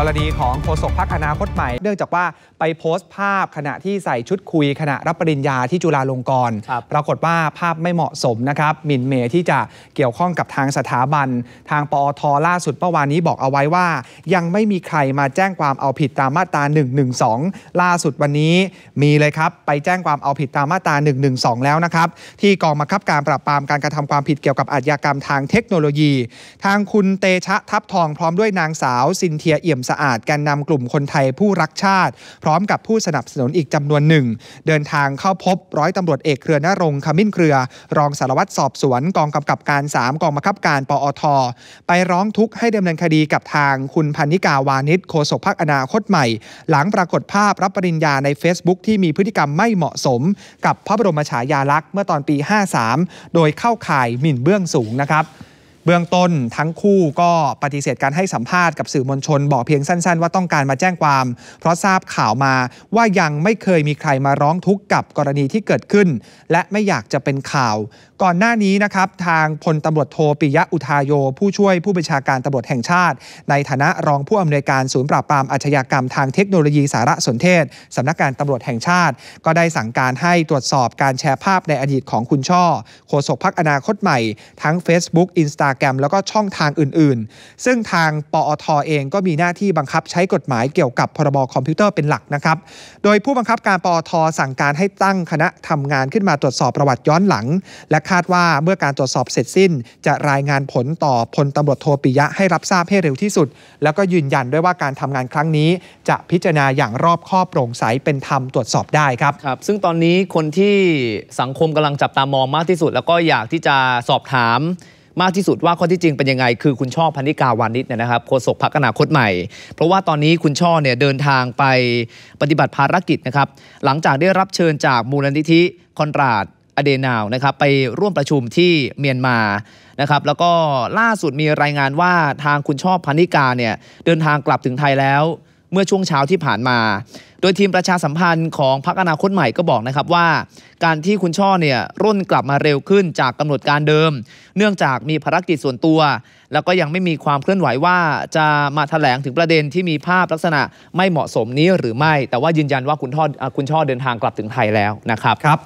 กรณีของโฆษกพักอนาคตใหม่ เนื่องจากว่าไปโพสต์ภาพขณะที่ใส่ชุดคุยขณะรับปริญญาที่จุฬาลงกรณ์ ปรากฏว่าภาพไม่เหมาะสมนะครับหมิ่นเมที่จะเกี่ยวข้องกับทางสถาบัน ทางปอทล่าสุดเมื่อวานนี้บอกเอาไว้ว่า ยังไม่มีใครมาแจ้งความเอาผิดตามมาตรา 112 ล่าสุดวันนี้มีเลยครับไปแจ้งความเอาผิดตามมาตรา 112 แล้วนะครับ ที่กองบังคับการปราบปรามการกระทำความผิดเกี่ยวกับอาชญากรรมทางเทคโนโลยี ทางคุณเตชะทับทองพร้อมด้วยนางสาวซินเทียเอี่ยมสะอาดแกนนำกลุ่มคนไทยผู้รักชาติ พร้อมกับผู้สนับสนุนอีกจำนวนหนึ่ง เดินทางเข้าพบร้อยตำรวจเอกเครือนรงคมิ้นเครือ รองสารวัตรสอบสวนกองกำกับการ 3 กองบังคับการปอท ไปร้องทุกข์ให้ดำเนินคดีกับทางคุณพันนิกาวานิชโฆษกพักอนาคตใหม่ หลังปรากฏภาพรับปริญญาใน Facebook ที่มีพฤติกรรมไม่เหมาะสมกับพระบรมฉายาลักษณ์เมื่อตอนปี 53 โดยเข้าข่ายหมิ่นเบื้องสูงนะครับเบื้องต้นทั้งคู่ก็ปฏิเสธการให้สัมภาษณ์กับสื่อมวลชน บอกเพียงสั้นๆว่าต้องการมาแจ้งความ เพราะทราบข่าวมาว่ายังไม่เคยมีใครมาร้องทุกข์กับกรณีที่เกิดขึ้น และไม่อยากจะเป็นข่าว ก่อนหน้านี้นะครับ ทางพลตำรวจโทปิยะอุทาโย ผู้ช่วยผู้บัญชาการตำรวจแห่งชาติ ในฐานะรองผู้อำนวยการศูนย์ปราบปรามอาชญากรรมทางเทคโนโลยีสารสนเทศ สำนักงานตำรวจแห่งชาติ ก็ได้สั่งการให้ตรวจสอบการแชร์ภาพในอดีตของคุณช่อโฆษกพักอนาคตใหม่ ทั้ง Facebook Instagram กรมแล้วก็ช่องทางอื่นๆ ซึ่งทางปอทอเองก็มีหน้าที่บังคับใช้กฎหมายเกี่ยวกับพรบคอมพิวเตอร์เป็นหลักนะครับ โดยผู้บังคับการปอทอสั่งการให้ตั้งคณะทำงานขึ้นมาตรวจสอบประวัติย้อนหลัง และคาดว่าเมื่อการตรวจสอบเสร็จสิ้น จะรายงานผลต่อพลตำรวจโทปิยะให้รับทราบให้เร็วที่สุด แล้วก็ยืนยันด้วยว่าการทำงานครั้งนี้ จะพิจารณาอย่างรอบคอบโปร่งใสเป็นธรรมตรวจสอบได้ครับครับ ซึ่งตอนนี้คนที่สังคมกำลังจับตามองมากที่สุด แล้วก็อยากที่จะสอบถามมากที่สุดว่าข้อที่จริงเป็นยังไง คือคุณช่อพันธิกาวานิชเนี่ยนะครับโฆษกพักอนาคตใหม่ เพราะว่าตอนนี้คุณช่อเนี่ยเดินทางไปปฏิบัติภารกิจนะครับ หลังจากได้รับเชิญจากมูลนิธิคอนราดอเดนาวนะครับไปร่วมประชุมที่เมียนมานะครับ แล้วก็ล่าสุดมีรายงานว่าทางคุณช่อพันิกาเนี่ยเดินทางกลับถึงไทยแล้วเมื่อช่วงเช้าที่ผ่านมา โดยทีมประชาสัมพันธ์ของพักอนาคตใหม่ก็บอกนะครับว่า การที่คุณช่อเนี่ยร่นกลับมาเร็วขึ้นจากกำหนดการเดิม เนื่องจากมีภารกิจส่วนตัว แล้วก็ยังไม่มีความเคลื่อนไหวว่าจะมาถแถลงถึงประเด็นที่มีภาพลักษณะไม่เหมาะสมนี้หรือไม่แต่ว่ายืนยันว่าคุณช่อคุณช่อเดินทางกลับถึงไทยแล้วนะครับครับ